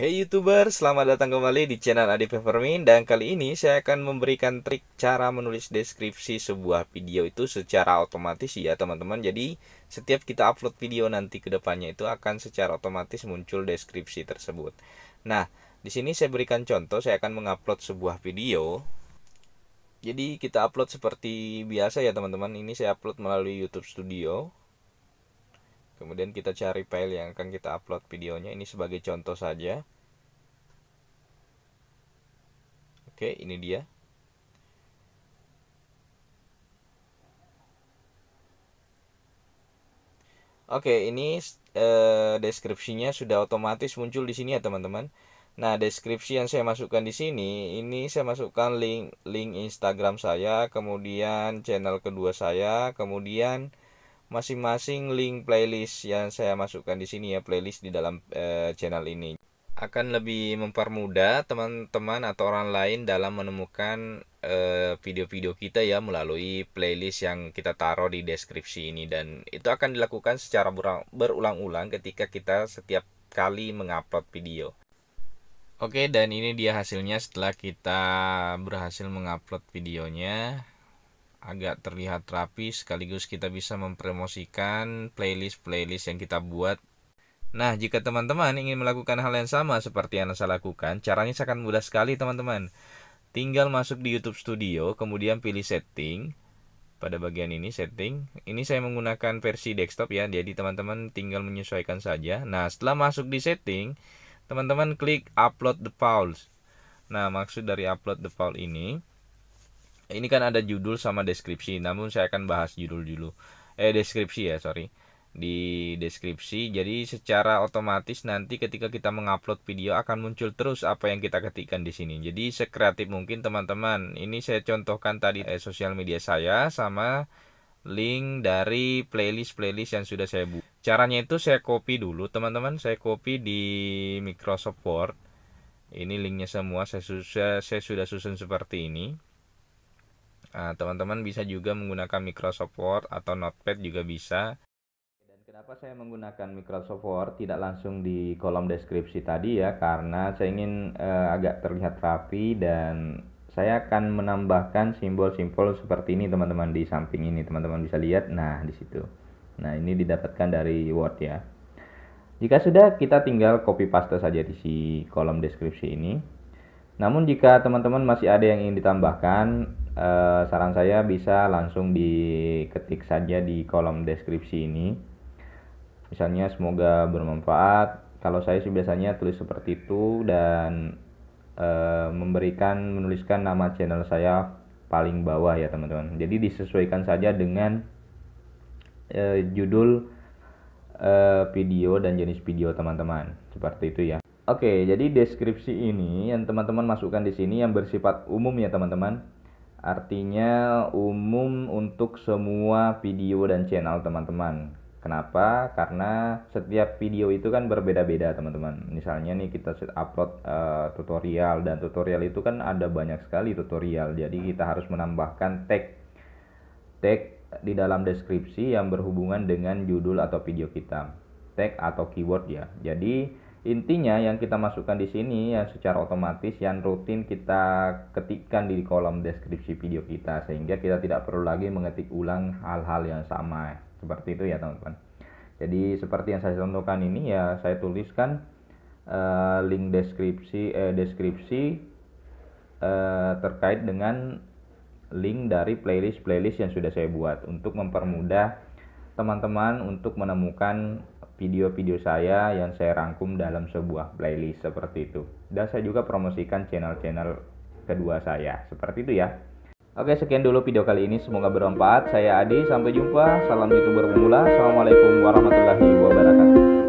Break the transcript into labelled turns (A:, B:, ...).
A: Hey YouTuber, selamat datang kembali di channel Adi Pevermin dan kali ini saya akan memberikan trik cara menulis deskripsi sebuah video itu secara otomatis ya teman-teman Jadi setiap kita upload video nanti ke depannya itu akan secara otomatis muncul deskripsi tersebut Nah, di sini saya berikan contoh, saya akan mengupload sebuah video Jadi kita upload seperti biasa ya teman-teman, ini saya upload melalui YouTube Studio kemudian kita cari file yang akan kita upload videonya ini sebagai contoh saja oke ini dia Oke, ini eh, deskripsinya sudah otomatis muncul di sini ya, teman-teman. Nah, deskripsi yang saya masukkan di sini, ini saya masukkan link link Instagram saya, kemudian channel kedua saya, kemudian masing-masing link playlist yang saya masukkan di sini ya playlist di dalam e, channel ini akan lebih mempermudah teman-teman atau orang lain dalam menemukan eh, video-video e, kita ya melalui playlist yang kita taruh di deskripsi ini dan itu akan dilakukan secara berulang-ulang ketika kita setiap kali mengupload video. Oke, dan ini dia hasilnya setelah kita berhasil mengupload videonya agak terlihat rapi sekaligus kita bisa mempromosikan playlist-playlist yang kita buat. Nah, jika teman-teman ingin melakukan hal yang sama seperti yang saya lakukan, caranya sangat mudah sekali teman-teman. Tinggal masuk di YouTube Studio, kemudian pilih setting, pada bagian ini setting ini saya menggunakan versi desktop ya jadi teman-teman tinggal menyesuaikan saja nah setelah masuk di setting teman-teman klik upload the files nah maksud dari upload the file ini ini kan ada judul sama deskripsi namun saya akan bahas judul dulu eh deskripsi ya sorry di deskripsi jadi secara otomatis nanti ketika kita mengupload video akan muncul terus apa yang kita ketikkan di sini jadi sekreatif mungkin teman-teman ini saya contohkan tadi eh, sosial media saya sama link dari playlist playlist yang sudah saya buat caranya itu saya copy dulu teman-teman saya copy di Microsoft Word ini linknya semua saya, saya, saya sudah susun seperti ini Nah, teman-teman bisa juga menggunakan Microsoft Word atau Notepad juga bisa. Dan kenapa saya menggunakan Microsoft Word tidak langsung di kolom deskripsi tadi ya, karena saya ingin uh, agak terlihat rapi dan saya akan menambahkan simbol-simbol seperti ini teman-teman di samping ini teman-teman bisa lihat nah di situ nah ini didapatkan dari Word ya jika sudah kita tinggal copy paste saja di si kolom deskripsi ini namun jika teman-teman masih ada yang ingin ditambahkan, eh, saran saya bisa langsung diketik saja di kolom deskripsi ini. Misalnya semoga bermanfaat. Kalau saya sih biasanya tulis seperti itu dan eh, memberikan menuliskan nama channel saya paling bawah ya teman-teman. Jadi disesuaikan saja dengan eh, judul video dan jenis video teman-teman. Seperti itu ya. Oke, jadi deskripsi ini yang teman-teman masukkan di sini yang bersifat umum ya teman-teman. Artinya umum untuk semua video dan channel teman-teman. Kenapa? Karena setiap video itu kan berbeda-beda teman-teman. Misalnya nih kita upload uh, tutorial dan tutorial itu kan ada banyak sekali tutorial. Jadi kita harus menambahkan tag tag di dalam deskripsi yang berhubungan dengan judul atau video kita. Tag atau keyword ya. Jadi Intinya yang kita masukkan di sini yang secara otomatis yang rutin kita ketikkan di kolom deskripsi video kita sehingga kita tidak perlu lagi mengetik ulang hal-hal yang sama. Seperti itu ya teman-teman. Jadi seperti yang saya contohkan ini ya saya tuliskan uh, link deskripsi eh, deskripsi uh, terkait dengan link dari playlist playlist yang sudah saya buat untuk mempermudah teman-teman untuk menemukan video-video saya yang saya rangkum dalam sebuah playlist seperti itu. Dan saya juga promosikan channel-channel kedua saya. Seperti itu ya. Oke, sekian dulu video kali ini. Semoga bermanfaat. Saya Adi, sampai jumpa. Salam YouTuber pemula. Assalamualaikum warahmatullahi wabarakatuh.